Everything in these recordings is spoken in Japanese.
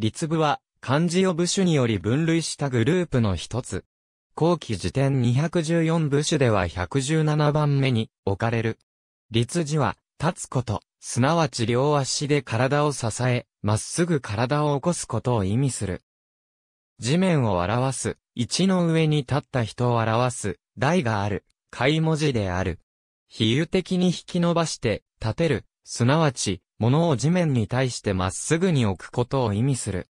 立部は、漢字を部首により分類したグループの一つ。後期辞典214部首では117番目に置かれる。立字は、立つこと、すなわち両足で体を支え、まっすぐ体を起こすことを意味する。地面を表す、一の上に立った人を表す、台がある、貝文字である。比喩的に引き伸ばして、立てる、すなわち、物を地面に対してまっすぐに置くことを意味する。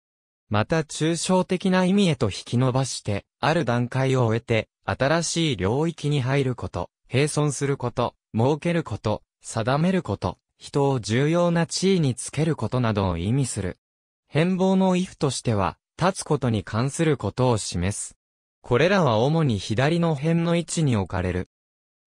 また抽象的な意味へと引き伸ばして、ある段階を終えて、新しい領域に入ること、並存すること、設けること、定めること、人を重要な地位につけることなどを意味する。変貌の if としては、立つことに関することを示す。これらは主に左の辺の位置に置かれる。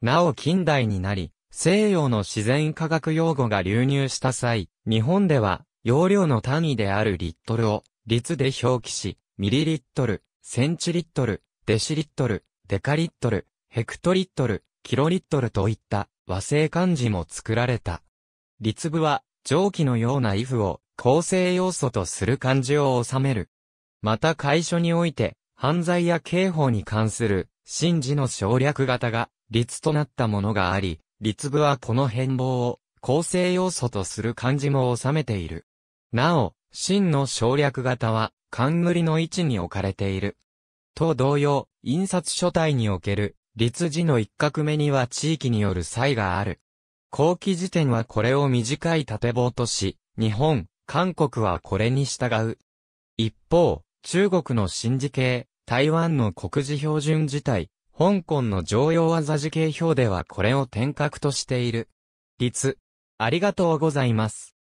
なお近代になり、西洋の自然科学用語が流入した際、日本では、容量の単位であるリットルを、率で表記し、ミリリットル、センチリットル、デシリットル、デカリットル、ヘクトリットル、キロリットルといった和製漢字も作られた。立部は、蒸気のようなイフを構成要素とする漢字を収める。また会所において、犯罪や刑法に関する、神事の省略型が、律となったものがあり、立部はこの変貌を構成要素とする漢字も収めている。なお、真の省略型は、冠の位置に置かれている。と同様、印刷書体における、立字の一画目には地域による差異がある。後期辞典はこれを短い縦棒とし、日本、韓国はこれに従う。一方、中国の新字形、台湾の国字標準字体、香港の常用技字形表ではこれを点角としている。立。ありがとうございます。